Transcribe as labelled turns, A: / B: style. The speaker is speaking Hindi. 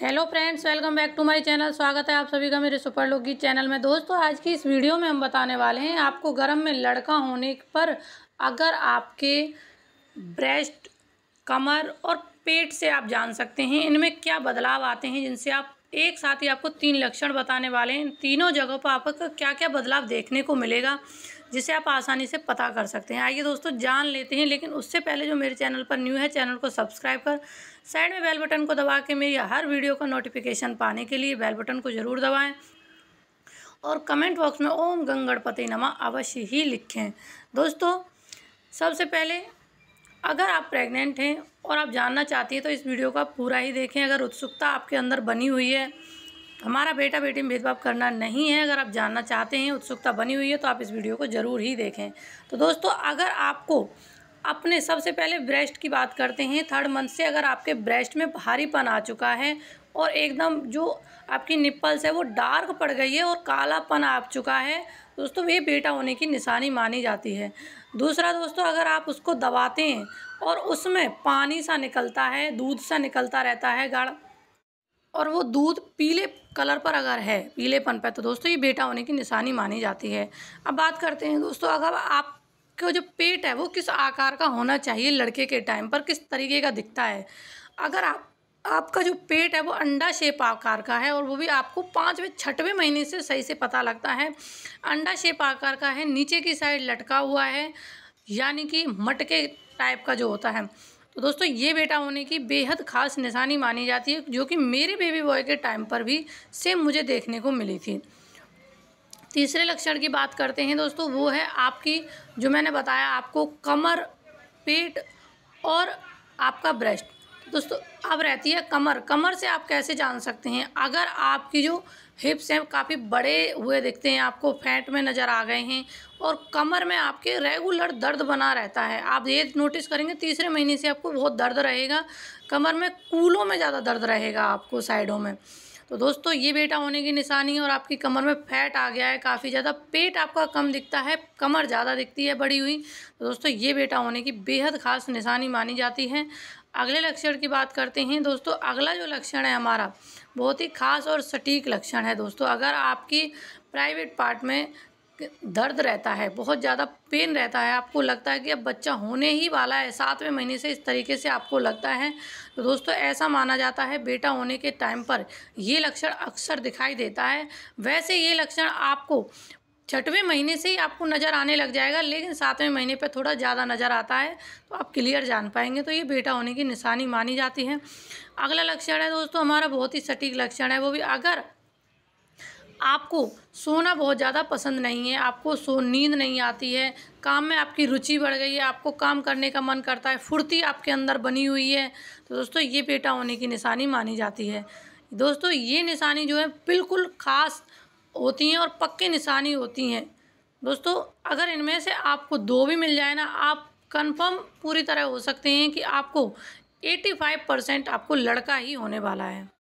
A: hello friends welcome back to my channel स्वागत है आप सभी का मेरे सुपर लोग गीत चैनल में दोस्तों आज की इस वीडियो में हम बताने वाले हैं आपको गर्म में लड़का होने पर अगर आपके ब्रेस्ट कमर और पेट से आप जान सकते हैं इनमें क्या बदलाव आते हैं जिनसे आप एक साथ ही आपको तीन लक्षण बताने वाले हैं तीनों जगहों पर आपको क्या क्या बदलाव देखने को मिलेगा जिसे आप आसानी से पता कर सकते हैं आइए दोस्तों जान लेते हैं लेकिन उससे पहले जो मेरे चैनल पर न्यू है चैनल को सब्सक्राइब कर साइड में बेल बटन को दबा के मेरी हर वीडियो का नोटिफिकेशन पाने के लिए बेल बटन को ज़रूर दबाएँ और कमेंट बॉक्स में ओम गंगणपति नमा अवश्य ही लिखें दोस्तों सबसे पहले अगर आप प्रेग्नेंट हैं और आप जानना चाहती हैं तो इस वीडियो को आप पूरा ही देखें अगर उत्सुकता आपके अंदर बनी हुई है तो हमारा बेटा बेटी में भेदभाव करना नहीं है अगर आप जानना चाहते हैं उत्सुकता बनी हुई है तो आप इस वीडियो को ज़रूर ही देखें तो दोस्तों अगर आपको अपने सबसे पहले ब्रेस्ट की बात करते हैं थर्ड मंथ से अगर आपके ब्रेस्ट में भारीपन आ चुका है और एकदम जो आपकी निप्पल्स है वो डार्क पड़ गई है और कालापन आ चुका है दोस्तों ये बेटा होने की निशानी मानी जाती है दूसरा दोस्तों अगर आप उसको दबाते हैं और उसमें पानी सा निकलता है दूध सा निकलता रहता है गाढ़ा और वो दूध पीले कलर पर अगर है पीलेपन पर तो दोस्तों ये बेटा होने की निशानी मानी जाती है अब बात करते हैं दोस्तों अगर आप का जो पेट है वो किस आकार का होना चाहिए लड़के के टाइम पर किस तरीके का दिखता है अगर आप आपका जो पेट है वो अंडा शेप आकार का है और वो भी आपको पाँचवें छठवें महीने से सही से पता लगता है अंडा शेप आकार का है नीचे की साइड लटका हुआ है यानी कि मटके टाइप का जो होता है तो दोस्तों ये बेटा होने की बेहद खास निशानी मानी जाती है जो कि मेरे बेबी बॉय के टाइम पर भी सेम मुझे देखने को मिली थी तीसरे लक्षण की बात करते हैं दोस्तों वो है आपकी जो मैंने बताया आपको कमर पेट और आपका ब्रेस्ट दोस्तों अब रहती है कमर कमर से आप कैसे जान सकते हैं अगर आपकी जो हिप्स हैं काफ़ी बड़े हुए दिखते हैं आपको फैट में नज़र आ गए हैं और कमर में आपके रेगुलर दर्द बना रहता है आप ये नोटिस करेंगे तीसरे महीने से आपको बहुत दर्द रहेगा कमर में कूलों में ज़्यादा दर्द रहेगा आपको साइडों में तो दोस्तों ये बेटा होने की निशानी है और आपकी कमर में फैट आ गया है काफ़ी ज़्यादा पेट आपका कम दिखता है कमर ज़्यादा दिखती है बड़ी हुई तो दोस्तों ये बेटा होने की बेहद ख़ास निशानी मानी जाती है अगले लक्षण की बात करते हैं दोस्तों अगला जो लक्षण है हमारा बहुत ही खास और सटीक लक्षण है दोस्तों अगर आपकी प्राइवेट पार्ट में दर्द रहता है बहुत ज़्यादा पेन रहता है आपको लगता है कि अब बच्चा होने ही वाला है सातवें महीने से इस तरीके से आपको लगता है तो दोस्तों ऐसा माना जाता है बेटा होने के टाइम पर ये लक्षण अक्सर दिखाई देता है वैसे ये लक्षण आपको छठवें महीने से ही आपको नज़र आने लग जाएगा लेकिन सातवें महीने पर थोड़ा ज़्यादा नज़र आता है तो आप क्लियर जान पाएंगे तो ये बेटा होने की निशानी मानी जाती है अगला लक्षण है दोस्तों हमारा बहुत ही सटीक लक्षण है वो भी अगर आपको सोना बहुत ज़्यादा पसंद नहीं है आपको सो नींद नहीं आती है काम में आपकी रुचि बढ़ गई है आपको काम करने का मन करता है फुर्ती आपके अंदर बनी हुई है तो दोस्तों ये बेटा होने की निशानी मानी जाती है दोस्तों ये निशानी जो है बिल्कुल ख़ास होती हैं और पक्के निशानी होती हैं दोस्तों अगर इनमें से आपको दो भी मिल जाए ना आप कंफर्म पूरी तरह हो सकते हैं कि आपको 85 परसेंट आपको लड़का ही होने वाला है